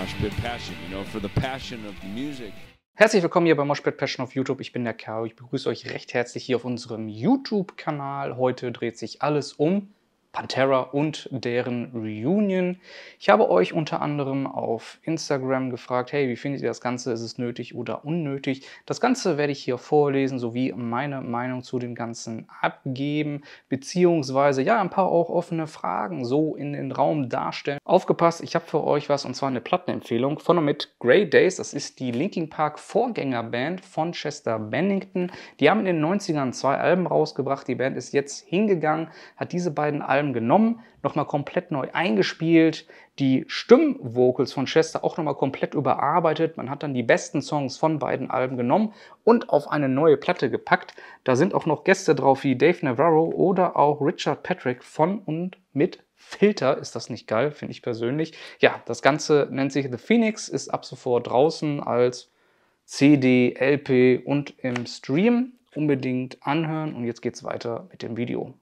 Moshpit Passion, you know, for the passion of music. Herzlich willkommen hier bei Moshpit Passion auf YouTube. Ich bin der Kao. Ich begrüße euch recht herzlich hier auf unserem YouTube-Kanal. Heute dreht sich alles um Pantera und deren Reunion. Ich habe euch unter anderem auf Instagram gefragt, hey, wie findet ihr das Ganze? Ist es nötig oder unnötig? Das Ganze werde ich hier vorlesen, sowie meine Meinung zu dem Ganzen abgeben, beziehungsweise ja, ein paar auch offene Fragen so in den Raum darstellen. Aufgepasst, ich habe für euch was und zwar eine Plattenempfehlung von und mit Grey Days. Das ist die Linking Park Vorgängerband von Chester Bennington. Die haben in den 90ern zwei Alben rausgebracht. Die Band ist jetzt hingegangen, hat diese beiden Alben Alben genommen, nochmal komplett neu eingespielt, die Stimmvocals von Chester auch nochmal komplett überarbeitet. Man hat dann die besten Songs von beiden Alben genommen und auf eine neue Platte gepackt. Da sind auch noch Gäste drauf wie Dave Navarro oder auch Richard Patrick von und mit Filter. Ist das nicht geil, finde ich persönlich. Ja, das Ganze nennt sich The Phoenix, ist ab sofort draußen als CD, LP und im Stream unbedingt anhören. Und jetzt geht's weiter mit dem Video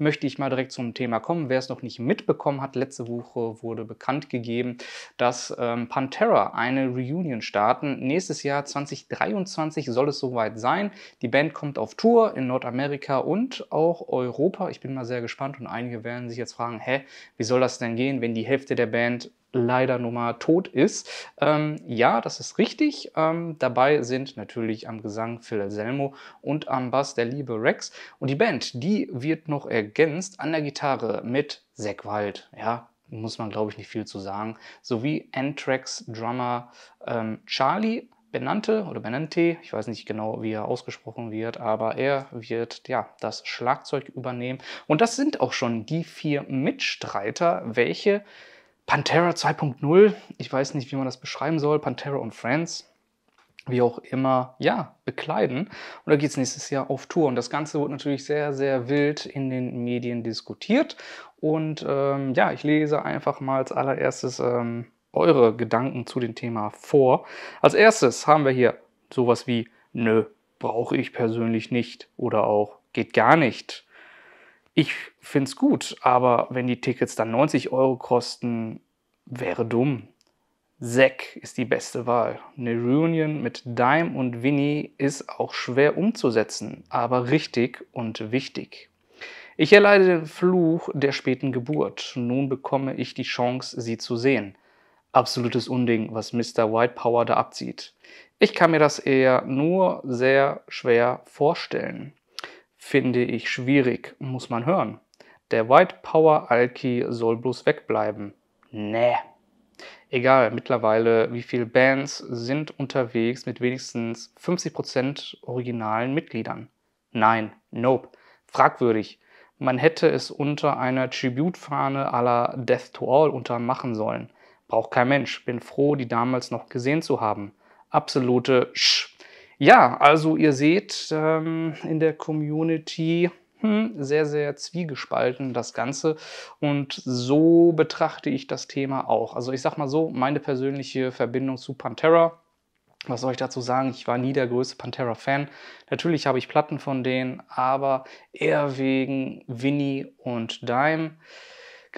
möchte ich mal direkt zum Thema kommen. Wer es noch nicht mitbekommen hat, letzte Woche wurde bekannt gegeben, dass ähm, Pantera eine Reunion starten. Nächstes Jahr 2023 soll es soweit sein. Die Band kommt auf Tour in Nordamerika und auch Europa. Ich bin mal sehr gespannt und einige werden sich jetzt fragen, hä, wie soll das denn gehen, wenn die Hälfte der Band leider nun mal tot ist. Ähm, ja, das ist richtig. Ähm, dabei sind natürlich am Gesang Phil Selmo und am Bass der liebe Rex. Und die Band, die wird noch ergänzt an der Gitarre mit Zack Wald. Ja, muss man glaube ich nicht viel zu sagen. Sowie Anthrax Drummer ähm, Charlie Benante oder Benante, ich weiß nicht genau, wie er ausgesprochen wird, aber er wird ja das Schlagzeug übernehmen. Und das sind auch schon die vier Mitstreiter, welche Pantera 2.0. Ich weiß nicht, wie man das beschreiben soll. Pantera und Friends wie auch immer, ja, bekleiden. Und da geht es nächstes Jahr auf Tour. Und das Ganze wurde natürlich sehr, sehr wild in den Medien diskutiert. Und ähm, ja, ich lese einfach mal als allererstes ähm, eure Gedanken zu dem Thema vor. Als erstes haben wir hier sowas wie, nö, brauche ich persönlich nicht oder auch geht gar nicht. Ich finde es gut, aber wenn die Tickets dann 90 Euro kosten, wäre dumm. Zack ist die beste Wahl. Eine Reunion mit Dime und Winnie ist auch schwer umzusetzen, aber richtig und wichtig. Ich erleide den Fluch der späten Geburt. Nun bekomme ich die Chance, sie zu sehen. Absolutes Unding, was Mr. White Power da abzieht. Ich kann mir das eher nur sehr schwer vorstellen finde ich schwierig, muss man hören. Der White Power Alki soll bloß wegbleiben. Nee. Egal, mittlerweile, wie viele Bands sind unterwegs mit wenigstens 50% originalen Mitgliedern. Nein, nope. Fragwürdig. Man hätte es unter einer Tributfahne aller Death to All untermachen sollen. Braucht kein Mensch. Bin froh, die damals noch gesehen zu haben. Absolute Sch ja, also ihr seht ähm, in der Community hm, sehr, sehr zwiegespalten das Ganze. Und so betrachte ich das Thema auch. Also ich sag mal so, meine persönliche Verbindung zu Pantera. Was soll ich dazu sagen? Ich war nie der größte Pantera-Fan. Natürlich habe ich Platten von denen, aber eher wegen Winnie und Dime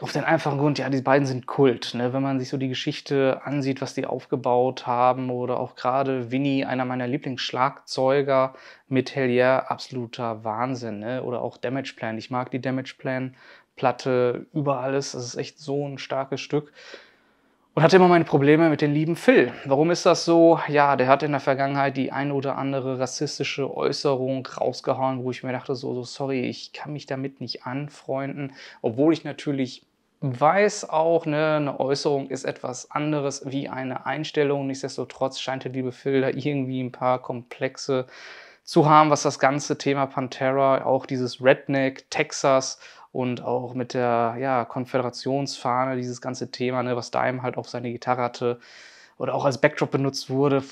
auf den einfachen Grund, ja, die beiden sind Kult. Ne? Wenn man sich so die Geschichte ansieht, was die aufgebaut haben oder auch gerade Winnie, einer meiner Lieblingsschlagzeuger mit Hellier, absoluter Wahnsinn. Ne? Oder auch Damage Plan. Ich mag die Damage Plan Platte über alles. Das ist echt so ein starkes Stück und hatte immer meine Probleme mit dem lieben Phil. Warum ist das so? Ja, der hat in der Vergangenheit die ein oder andere rassistische Äußerung rausgehauen, wo ich mir dachte, so, so sorry, ich kann mich damit nicht anfreunden, obwohl ich natürlich weiß auch, ne, eine Äußerung ist etwas anderes wie eine Einstellung. Nichtsdestotrotz scheint der liebe Phil da irgendwie ein paar komplexe zu haben, was das ganze Thema Pantera, auch dieses Redneck, Texas und auch mit der ja, Konföderationsfahne, dieses ganze Thema, ne, was Dime halt auf seine Gitarre hatte oder auch als Backdrop benutzt wurde,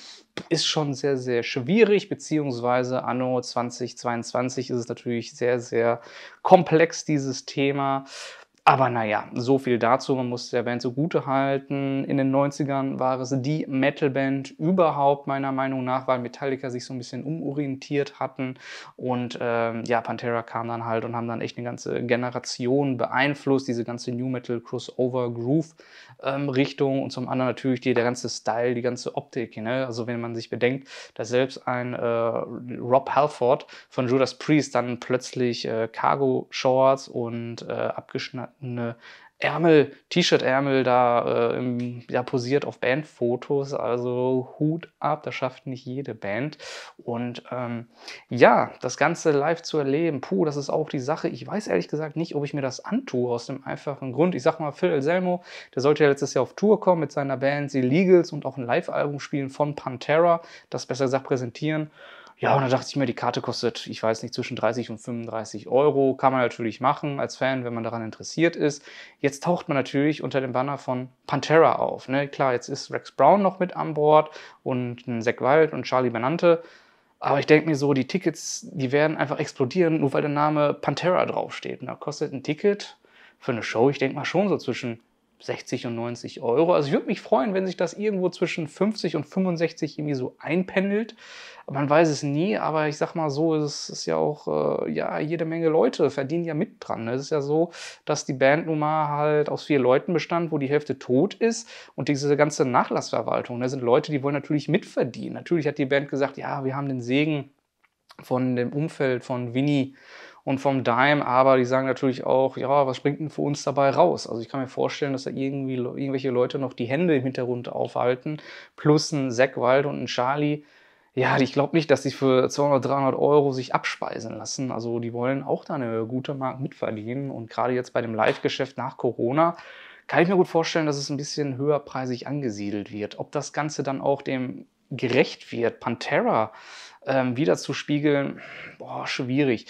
ist schon sehr, sehr schwierig, beziehungsweise anno 2022 ist es natürlich sehr, sehr komplex, dieses Thema. Aber naja, so viel dazu. Man muss der Band zugute halten. In den 90ern war es die Metalband überhaupt, meiner Meinung nach, weil Metallica sich so ein bisschen umorientiert hatten. Und ähm, ja, Pantera kam dann halt und haben dann echt eine ganze Generation beeinflusst. Diese ganze New Metal Crossover Groove ähm, Richtung. Und zum anderen natürlich die, der ganze Style, die ganze Optik. Ne? Also, wenn man sich bedenkt, dass selbst ein äh, Rob Halford von Judas Priest dann plötzlich äh, Cargo Shorts und äh, abgeschnitten eine Ärmel, T-Shirt-Ärmel da, äh, im, ja, posiert auf Bandfotos. Also Hut ab, das schafft nicht jede Band. Und ähm, ja, das Ganze live zu erleben, puh, das ist auch die Sache. Ich weiß ehrlich gesagt nicht, ob ich mir das antue, aus dem einfachen Grund. Ich sag mal, Phil Elselmo, der sollte ja letztes Jahr auf Tour kommen mit seiner Band, The Legals und auch ein Live-Album spielen von Pantera, das besser gesagt präsentieren. Ja, und da dachte ich mir, die Karte kostet, ich weiß nicht, zwischen 30 und 35 Euro. Kann man natürlich machen als Fan, wenn man daran interessiert ist. Jetzt taucht man natürlich unter dem Banner von Pantera auf. Ne? Klar, jetzt ist Rex Brown noch mit an Bord und ein Zack Wild und Charlie Benante. Aber ich denke mir so, die Tickets, die werden einfach explodieren, nur weil der Name Pantera draufsteht. Und da kostet ein Ticket für eine Show, ich denke mal schon so zwischen 60 und 90 Euro. Also ich würde mich freuen, wenn sich das irgendwo zwischen 50 und 65 irgendwie so einpendelt. Man weiß es nie, aber ich sag mal so, es ist ja auch, äh, ja, jede Menge Leute verdienen ja mit dran. Ne? Es ist ja so, dass die Bandnummer halt aus vier Leuten bestand, wo die Hälfte tot ist und diese ganze Nachlassverwaltung. Da ne, sind Leute, die wollen natürlich mitverdienen. Natürlich hat die Band gesagt, ja, wir haben den Segen von dem Umfeld von Winnie und vom Dime, aber die sagen natürlich auch, ja, was springt denn für uns dabei raus? Also ich kann mir vorstellen, dass da irgendwie irgendwelche Leute noch die Hände im Hintergrund aufhalten, plus ein Zack Wild und ein Charlie. Ja, ich glaube nicht, dass die für 200, 300 Euro sich abspeisen lassen. Also die wollen auch da eine gute Marke mitverdienen und gerade jetzt bei dem Live-Geschäft nach Corona kann ich mir gut vorstellen, dass es ein bisschen höherpreisig angesiedelt wird. Ob das Ganze dann auch dem gerecht wird, Pantera ähm, wieder zu spiegeln, boah, schwierig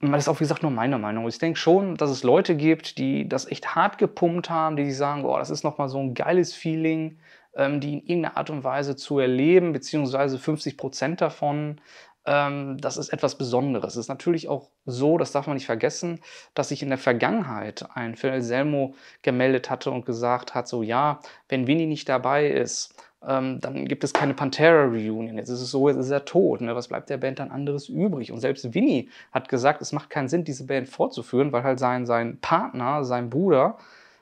das ist auch wie gesagt nur meine Meinung. Ich denke schon, dass es Leute gibt, die das echt hart gepumpt haben, die sich sagen, oh, das ist nochmal so ein geiles Feeling, ähm, die in irgendeiner Art und Weise zu erleben, beziehungsweise 50 Prozent davon. Ähm, das ist etwas Besonderes. Es ist natürlich auch so, das darf man nicht vergessen, dass sich in der Vergangenheit ein Phil Selmo gemeldet hatte und gesagt hat, so ja, wenn Winnie nicht dabei ist, ähm, dann gibt es keine Pantera-Reunion. Jetzt ist es so, jetzt ist er tot. Ne? Was bleibt der Band dann anderes übrig? Und selbst Vinny hat gesagt, es macht keinen Sinn, diese Band fortzuführen, weil halt sein, sein Partner, sein Bruder,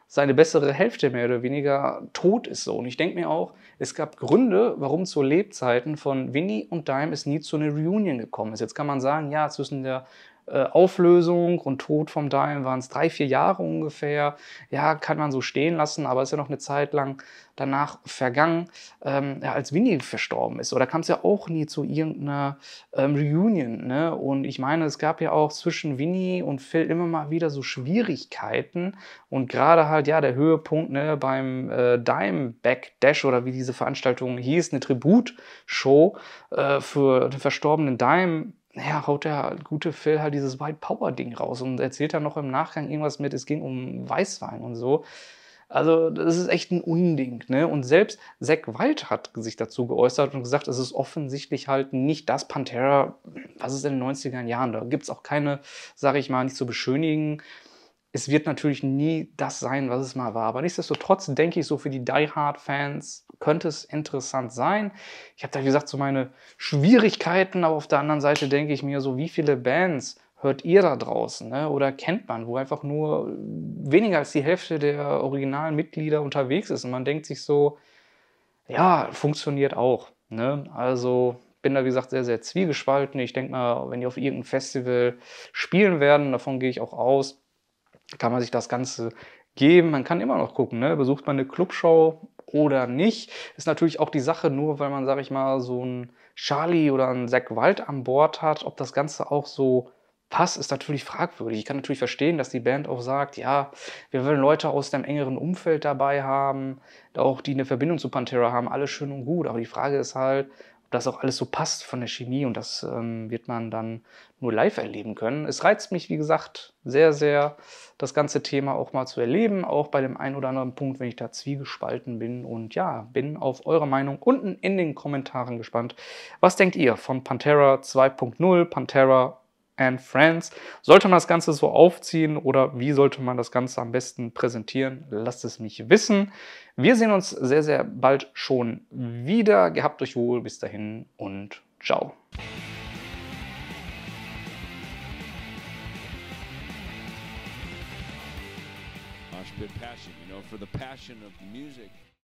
seine bessere Hälfte mehr oder weniger tot ist so. Und ich denke mir auch, es gab Gründe, warum zu Lebzeiten von Winnie und Dime es nie zu einer Reunion gekommen ist. Jetzt kann man sagen, ja, zwischen der äh, Auflösung und Tod vom Dime waren es drei, vier Jahre ungefähr. Ja, kann man so stehen lassen, aber ist ja noch eine Zeit lang danach vergangen, ähm, ja, als Winnie verstorben ist. Oder kam es ja auch nie zu irgendeiner ähm, Reunion. Ne? Und ich meine, es gab ja auch zwischen Winnie und Phil immer mal wieder so Schwierigkeiten. Und gerade halt, ja, der Höhepunkt ne, beim äh, Dimeback Dash oder wie diese Veranstaltung hieß, eine Tributshow äh, für den verstorbenen Dime naja, haut der gute Phil halt dieses White Power Ding raus und erzählt dann noch im Nachgang irgendwas mit, es ging um Weißwein und so. Also das ist echt ein Unding. Ne? Und selbst Zack Wild hat sich dazu geäußert und gesagt, es ist offensichtlich halt nicht das Pantera, was es in den 90er Jahren, da gibt es auch keine, sage ich mal, nicht zu beschönigen es wird natürlich nie das sein, was es mal war. Aber nichtsdestotrotz denke ich, so für die Die Hard-Fans könnte es interessant sein. Ich habe da, wie gesagt, so meine Schwierigkeiten, aber auf der anderen Seite denke ich mir so, wie viele Bands hört ihr da draußen ne? oder kennt man, wo einfach nur weniger als die Hälfte der originalen Mitglieder unterwegs ist und man denkt sich so, ja, funktioniert auch. Ne? Also bin da, wie gesagt, sehr, sehr zwiegespalten. Ich denke mal, wenn die auf irgendeinem Festival spielen werden, davon gehe ich auch aus, kann man sich das Ganze geben. Man kann immer noch gucken, ne? besucht man eine Clubshow oder nicht. Ist natürlich auch die Sache, nur weil man, sag ich mal, so einen Charlie oder einen Zack Wald an Bord hat, ob das Ganze auch so passt, ist natürlich fragwürdig. Ich kann natürlich verstehen, dass die Band auch sagt, ja, wir wollen Leute aus dem engeren Umfeld dabei haben, auch die eine Verbindung zu Pantera haben, alles schön und gut. Aber die Frage ist halt, das auch alles so passt von der Chemie und das ähm, wird man dann nur live erleben können. Es reizt mich, wie gesagt, sehr, sehr, das ganze Thema auch mal zu erleben, auch bei dem einen oder anderen Punkt, wenn ich da zwiegespalten bin. Und ja, bin auf eure Meinung unten in den Kommentaren gespannt. Was denkt ihr von Pantera 2.0, Pantera and Friends. Sollte man das Ganze so aufziehen oder wie sollte man das Ganze am besten präsentieren? Lasst es mich wissen. Wir sehen uns sehr, sehr bald schon wieder. Gehabt euch wohl. Bis dahin und ciao. for the passion of music.